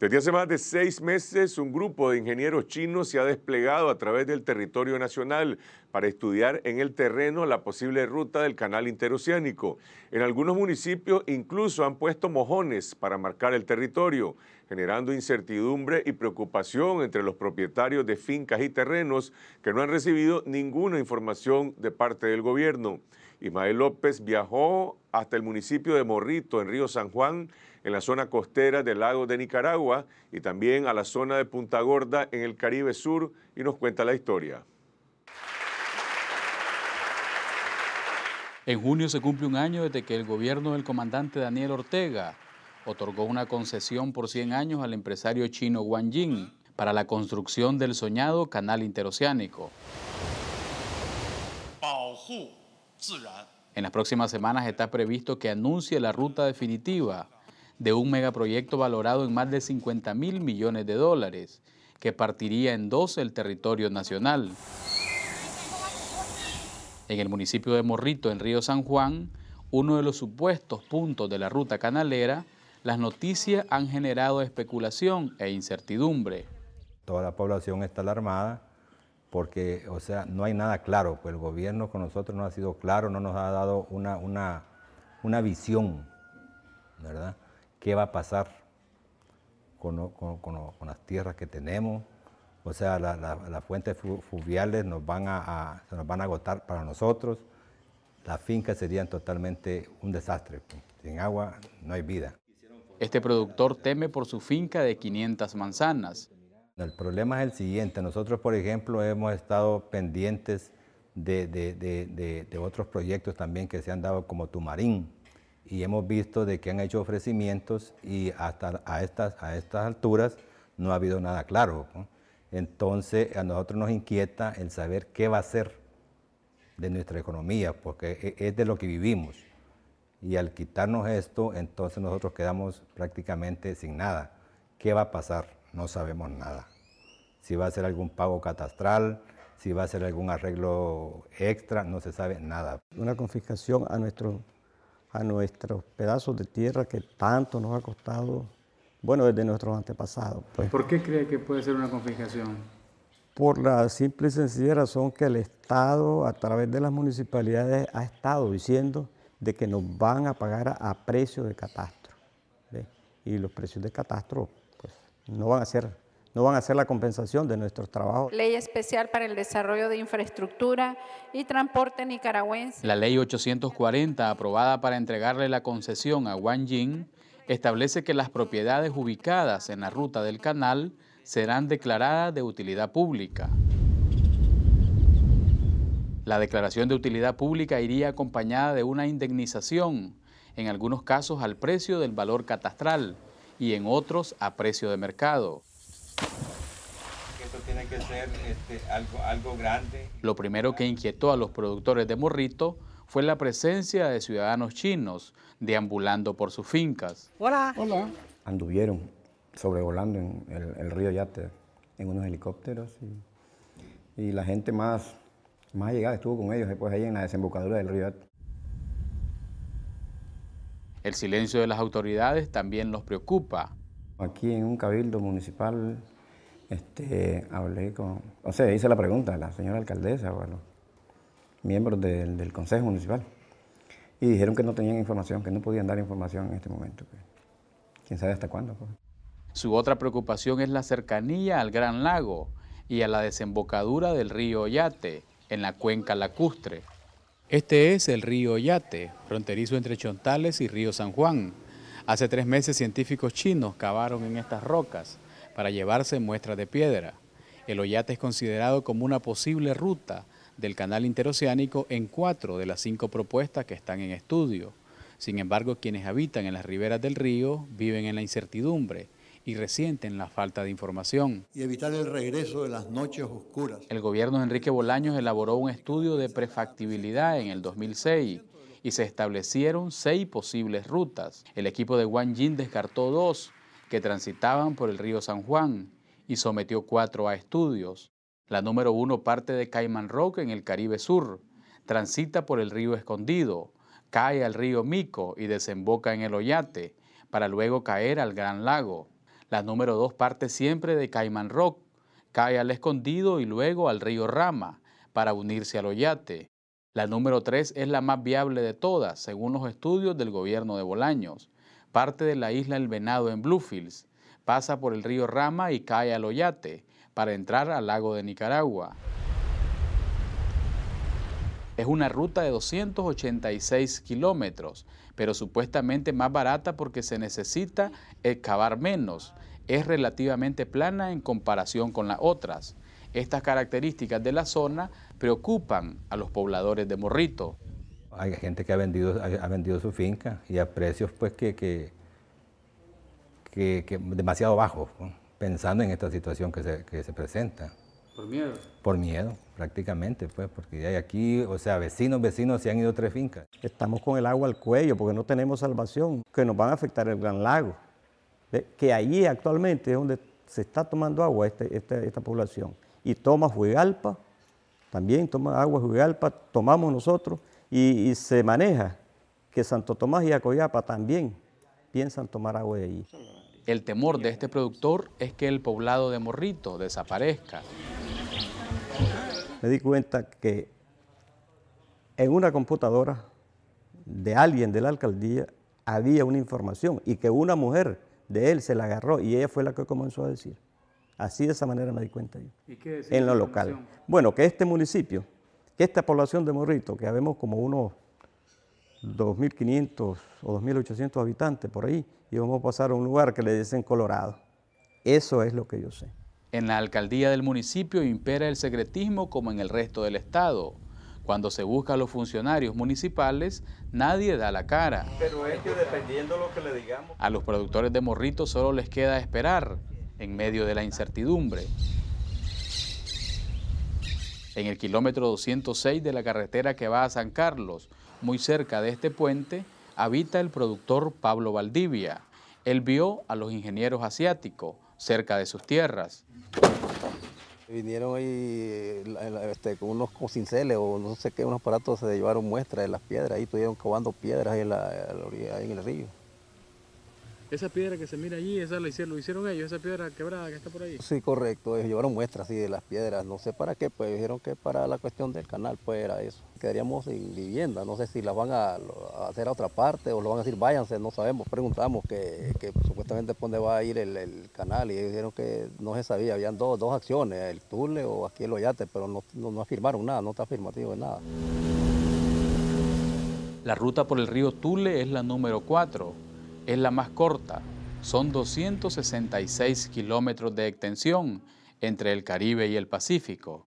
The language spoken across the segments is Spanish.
Desde hace más de seis meses, un grupo de ingenieros chinos se ha desplegado a través del territorio nacional para estudiar en el terreno la posible ruta del canal interoceánico. En algunos municipios incluso han puesto mojones para marcar el territorio generando incertidumbre y preocupación entre los propietarios de fincas y terrenos que no han recibido ninguna información de parte del gobierno. Ismael López viajó hasta el municipio de Morrito, en Río San Juan, en la zona costera del lago de Nicaragua y también a la zona de Punta Gorda, en el Caribe Sur, y nos cuenta la historia. En junio se cumple un año desde que el gobierno del comandante Daniel Ortega otorgó una concesión por 100 años al empresario chino Wang Jing para la construcción del soñado canal interoceánico. En las próximas semanas está previsto que anuncie la ruta definitiva de un megaproyecto valorado en más de 50 mil millones de dólares, que partiría en dos el territorio nacional. En el municipio de Morrito, en Río San Juan, uno de los supuestos puntos de la ruta canalera las noticias han generado especulación e incertidumbre. Toda la población está alarmada porque, o sea, no hay nada claro, pues el gobierno con nosotros no ha sido claro, no nos ha dado una, una, una visión, ¿verdad? ¿Qué va a pasar con, las tierras que tenemos? O sea, las fuentes fluviales se nos van a agotar para nosotros, las fincas serían totalmente un desastre, sin agua no hay vida. Este productor teme por su finca de 500 manzanas. El problema es el siguiente. Nosotros, por ejemplo, hemos estado pendientes de, otros proyectos también que se han dado como Tumarín y hemos visto de que han hecho ofrecimientos y hasta a estas, a estas alturas no ha habido nada claro. Entonces a nosotros nos inquieta el saber qué va a ser de nuestra economía, porque e, es de lo que vivimos. Y al quitarnos esto, entonces nosotros quedamos prácticamente sin nada. ¿Qué va a pasar? No sabemos nada. Si va a ser algún pago catastral, si va a ser algún arreglo extra, no se sabe nada. Una confiscación a, nuestro, a nuestros pedazos de tierra que tanto nos ha costado, bueno, desde nuestros antepasados. Pues. ¿Por qué cree que puede ser una confiscación? Por la simple y sencilla razón que el Estado, a través de las municipalidades, ha estado diciendo de que nos van a pagar a, precio de catastro. Y los precios de catastro pues, no, van a ser, no van a ser la compensación de nuestros trabajos. Ley especial para el desarrollo de infraestructura y transporte nicaragüense. La ley 840, aprobada para entregarle la concesión a Wang establece que las propiedades ubicadas en la ruta del canal serán declaradas de utilidad pública. La declaración de utilidad pública iría acompañada de una indemnización, en algunos casos al precio del valor catastral y en otros a precio de mercado. Esto tiene que ser este, algo, grande. Lo primero que inquietó a los productores de morrito fue la presencia de ciudadanos chinos deambulando por sus fincas. Hola. Hola. Anduvieron sobrevolando en el, río Yate en unos helicópteros y la gente más más llegada estuvo con ellos después ahí en la desembocadura del río Yate. El silencio de las autoridades también los preocupa. Aquí en un cabildo municipal este, hablé con, o sea, hice la pregunta a la señora alcaldesa o a los miembros del, Consejo Municipal y dijeron que no tenían información, que no podían dar información en este momento. Pues. ¿Quién sabe hasta cuándo? Pues? Su otra preocupación es la cercanía al Gran Lago y a la desembocadura del río Yate en la cuenca lacustre. Este es el río Yate, fronterizo entre Chontales y Río San Juan. Hace tres meses científicos chinos cavaron en estas rocas para llevarse muestras de piedra. El Oyate es considerado como una posible ruta del canal interoceánico en cuatro de las cinco propuestas que están en estudio. Sin embargo, quienes habitan en las riberas del río viven en la incertidumbre y resienten la falta de información. Y evitar el regreso de las noches oscuras. El gobierno de Enrique Bolaños elaboró un estudio de prefactibilidad en el 2006 y se establecieron seis posibles rutas. El equipo de Wang Yin descartó dos que transitaban por el río San Juan y sometió cuatro a estudios. La número uno parte de Cayman Rock en el Caribe Sur, transita por el río Escondido, cae al río Mico y desemboca en el oyate para luego caer al Gran Lago. La número 2 parte siempre de Cayman Rock, cae al escondido y luego al río Rama para unirse al oyate La número 3 es la más viable de todas, según los estudios del gobierno de Bolaños. Parte de la isla El Venado en Bluefields, pasa por el río Rama y cae al oyate para entrar al lago de Nicaragua. Es una ruta de 286 kilómetros, pero supuestamente más barata porque se necesita excavar menos. Es relativamente plana en comparación con las otras. Estas características de la zona preocupan a los pobladores de Morrito. Hay gente que ha vendido, ha vendido su finca y a precios pues que, demasiado bajos, pensando en esta situación que se presenta. Por miedo. Por miedo, prácticamente, pues, porque hay aquí, o sea, vecinos, vecinos se han ido tres fincas. Estamos con el agua al cuello porque no tenemos salvación, que nos van a afectar el Gran Lago, que allí actualmente es donde se está tomando agua este, este, esta población. Y toma Juigalpa, también toma agua Juigalpa, tomamos nosotros, y, y se maneja que Santo Tomás y Acoyapa también piensan tomar agua de allí. El temor de este productor es que el poblado de Morrito desaparezca me di cuenta que en una computadora de alguien de la alcaldía había una información y que una mujer de él se la agarró y ella fue la que comenzó a decir. Así de esa manera me di cuenta yo. ¿Y qué en lo local. Bueno, que este municipio, que esta población de Morrito, que habemos como unos 2.500 o 2.800 habitantes por ahí, y vamos a pasar a un lugar que le dicen Colorado. Eso es lo que yo sé. En la alcaldía del municipio impera el secretismo como en el resto del Estado. Cuando se busca a los funcionarios municipales, nadie da la cara. Pero lo que le digamos... A los productores de morritos solo les queda esperar, en medio de la incertidumbre. En el kilómetro 206 de la carretera que va a San Carlos, muy cerca de este puente, habita el productor Pablo Valdivia. Él vio a los ingenieros asiáticos cerca de sus tierras. Vinieron ahí este, con unos cinceles o no sé qué, unos aparatos, se llevaron muestras de las piedras, ahí estuvieron cavando piedras la, en el río. Esa piedra que se mira allí, esa la hicieron, lo hicieron ellos, esa piedra quebrada que está por ahí. Sí, correcto, ellos llevaron muestras así de las piedras, no sé para qué, pues dijeron que para la cuestión del canal, pues era eso. Quedaríamos sin vivienda, no sé si las van a, hacer a otra parte o lo van a decir váyanse, no sabemos, preguntamos que, que supuestamente por dónde va a ir el, canal y ellos dijeron que no se sabía, habían dos, acciones, el Tule o aquí el Oyate, pero no, no afirmaron nada, no está afirmativo de nada. La ruta por el río Tule es la número 4, es la más corta. Son 266 kilómetros de extensión entre el Caribe y el Pacífico.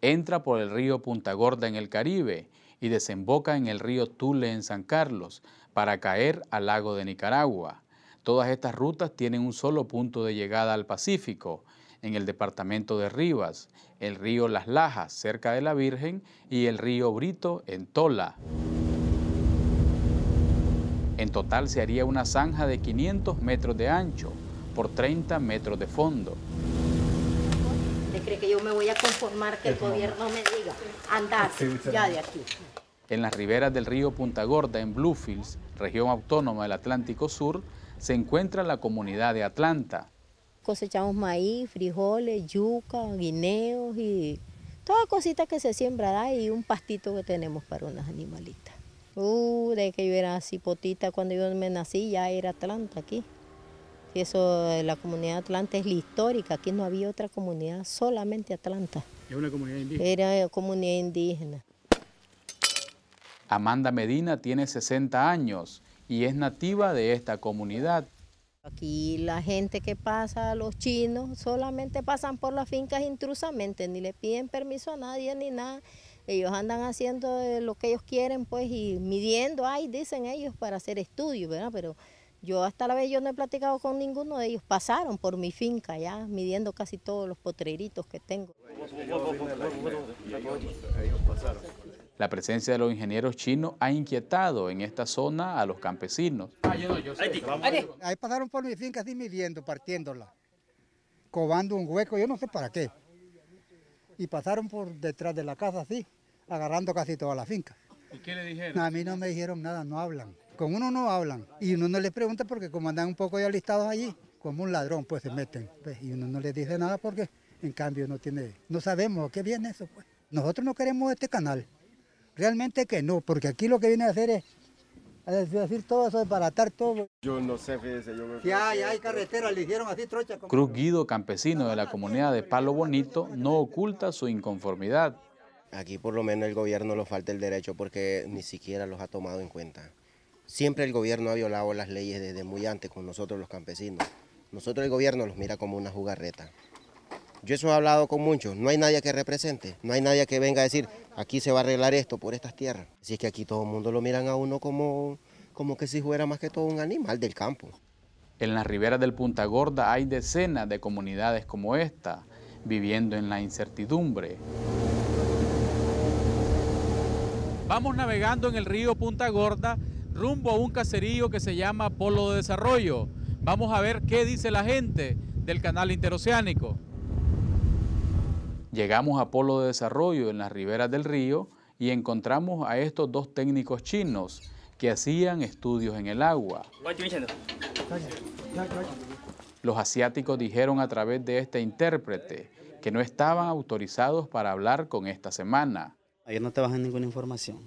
Entra por el río Punta Gorda en el Caribe y desemboca en el río Tule en San Carlos para caer al lago de Nicaragua. Todas estas rutas tienen un solo punto de llegada al Pacífico, en el departamento de Rivas, el río Las Lajas cerca de la Virgen y el río Brito en Tola. En total se haría una zanja de 500 metros de ancho por 30 metros de fondo. ¿Usted cree que yo me voy a conformar que el gobierno me diga, Andar, ya de aquí? En las riberas del río Punta Gorda, en Bluefields, región autónoma del Atlántico Sur, se encuentra la comunidad de Atlanta. Cosechamos maíz, frijoles, yuca, guineos y toda cosita que se siembra y un pastito que tenemos para unos animalitos. Uh, de que yo era cipotita cuando yo me nací, ya era Atlanta aquí. Y eso, eh, la comunidad Atlanta es la histórica, aquí no había otra comunidad, solamente Atlanta. ¿Era una comunidad indígena? Era comunidad indígena. Amanda Medina tiene 60 años y es nativa de esta comunidad. Aquí la gente que pasa, los chinos, solamente pasan por las fincas intrusamente, ni le piden permiso a nadie ni nada. Ellos andan haciendo eh, lo que ellos quieren, pues, y midiendo, ahí, dicen ellos, para hacer estudios, ¿verdad? Pero yo hasta la vez yo no he platicado con ninguno de ellos. Pasaron por mi finca ya, midiendo casi todos los potreritos que tengo. La presencia de los ingenieros chinos ha inquietado en esta zona a los campesinos. Ah, ahí pasaron por mi finca así midiendo, partiéndola, cobando un hueco, yo no sé para qué. Y pasaron por detrás de la casa así agarrando casi toda la finca. ¿Y qué le dijeron? A mí no me dijeron nada, no hablan. Con uno no hablan y uno no les pregunta porque como andan un poco ya listados allí, como un ladrón pues se meten. Pues, y uno no les dice nada porque en cambio no tiene, no sabemos qué viene eso pues. Nosotros no queremos este canal, realmente que no, porque aquí lo que viene a hacer es decir, todo eso, desbaratar todo. Yo no sé, fíjese, yo me... hay carretera, le hicieron así trocha. Cruz Guido, campesino de la comunidad de Palo Bonito, no oculta su inconformidad. Aquí por lo menos el gobierno nos falta el derecho porque ni siquiera los ha tomado en cuenta. Siempre el gobierno ha violado las leyes desde muy antes con nosotros los campesinos. Nosotros el gobierno los mira como una jugarreta. Yo eso he hablado con muchos, no hay nadie que represente, no hay nadie que venga a decir, aquí se va a arreglar esto por estas tierras. Así es que aquí todo el mundo lo miran a uno como, como que si fuera más que todo un animal del campo. En las riberas del Punta Gorda hay decenas de comunidades como esta, viviendo en la incertidumbre. Vamos navegando en el río Punta Gorda rumbo a un caserío que se llama Polo de Desarrollo. Vamos a ver qué dice la gente del canal interoceánico. Llegamos a Polo de Desarrollo en las riberas del río y encontramos a estos dos técnicos chinos que hacían estudios en el agua. Los asiáticos dijeron a través de este intérprete que no estaban autorizados para hablar con esta semana. Ayer no te bajan ninguna información.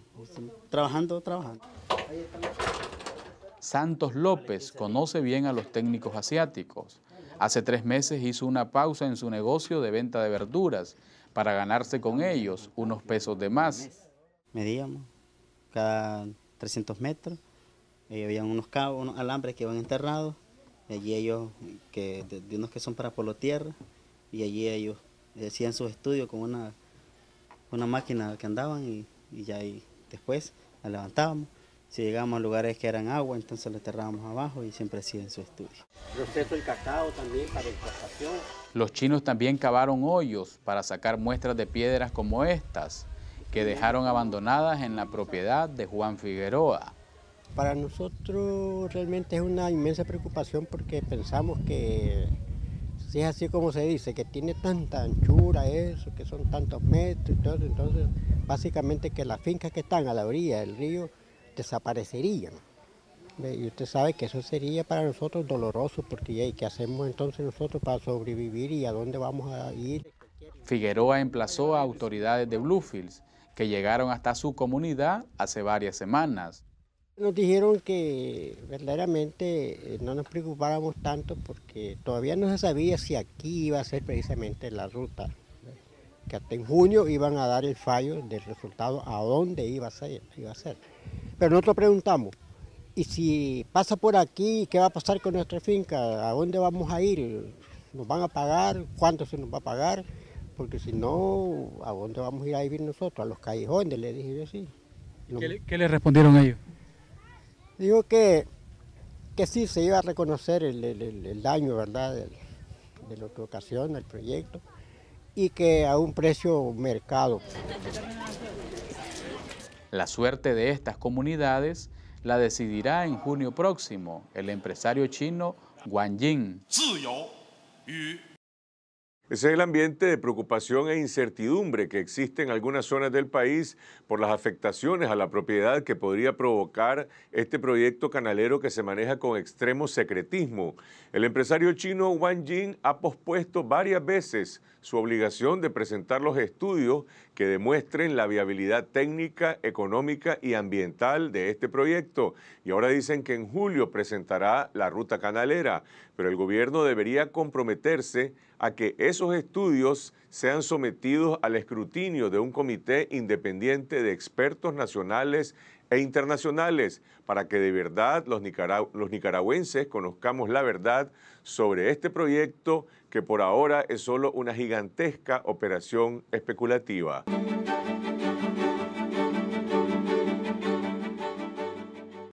Trabajando, trabajando. Santos López conoce bien a los técnicos asiáticos. Hace tres meses hizo una pausa en su negocio de venta de verduras para ganarse con ellos unos pesos de más. Medíamos cada 300 metros, habían había unos cabos, unos alambres que iban enterrados, allí ellos, que, de, unos que son para polo tierra, y allí ellos hacían sus estudios con una una máquina que andaban y, ya ahí después la levantábamos. Si llegábamos a lugares que eran agua, entonces la enterrábamos abajo y siempre así en su estudio. Proceso el cacao también para importación. Los chinos también cavaron hoyos para sacar muestras de piedras como estas, que dejaron abandonadas en la propiedad de Juan Figueroa. Para nosotros realmente es una inmensa preocupación porque pensamos que si es así como se dice, que tiene tanta anchura eso, que son tantos metros y todo entonces básicamente que las fincas que están a la orilla del río desaparecerían. Y usted sabe que eso sería para nosotros doloroso, porque ¿qué hacemos entonces nosotros para sobrevivir y a dónde vamos a ir? Figueroa emplazó a autoridades de Bluefields, que llegaron hasta su comunidad hace varias semanas. Nos dijeron que verdaderamente eh, no nos preocupáramos tanto porque todavía no se sabía si aquí iba a ser precisamente la ruta, que hasta en junio iban a dar el fallo del resultado a dónde iba a ser. Iba a ser. Pero nosotros preguntamos, ¿y si pasa por aquí, qué va a pasar con nuestra finca? ¿A dónde vamos a ir? ¿Nos van a pagar? ¿Cuánto se nos va a pagar? Porque si no, ¿a dónde vamos a ir a vivir nosotros? A los callejones, les dije yo sí. ¿Qué le, qué le respondieron ellos? Digo que, que sí se iba a reconocer el, daño, ¿verdad?, de, la lo que el proyecto y que a un precio mercado. La suerte de estas comunidades la decidirá en junio próximo el empresario chino Wang Jing. Ese es el ambiente de preocupación e incertidumbre que existe en algunas zonas del país por las afectaciones a la propiedad que podría provocar este proyecto canalero que se maneja con extremo secretismo. El empresario chino Wang Jin ha pospuesto varias veces su obligación de presentar los estudios que demuestren la viabilidad técnica, económica y ambiental de este proyecto. Y ahora dicen que en julio presentará la ruta canalera, pero el gobierno debería comprometerse a que es esos estudios sean sometidos al escrutinio de un comité independiente de expertos nacionales e internacionales para que de verdad los, los, nicaragüenses conozcamos la verdad sobre este proyecto que por ahora es solo una gigantesca operación especulativa.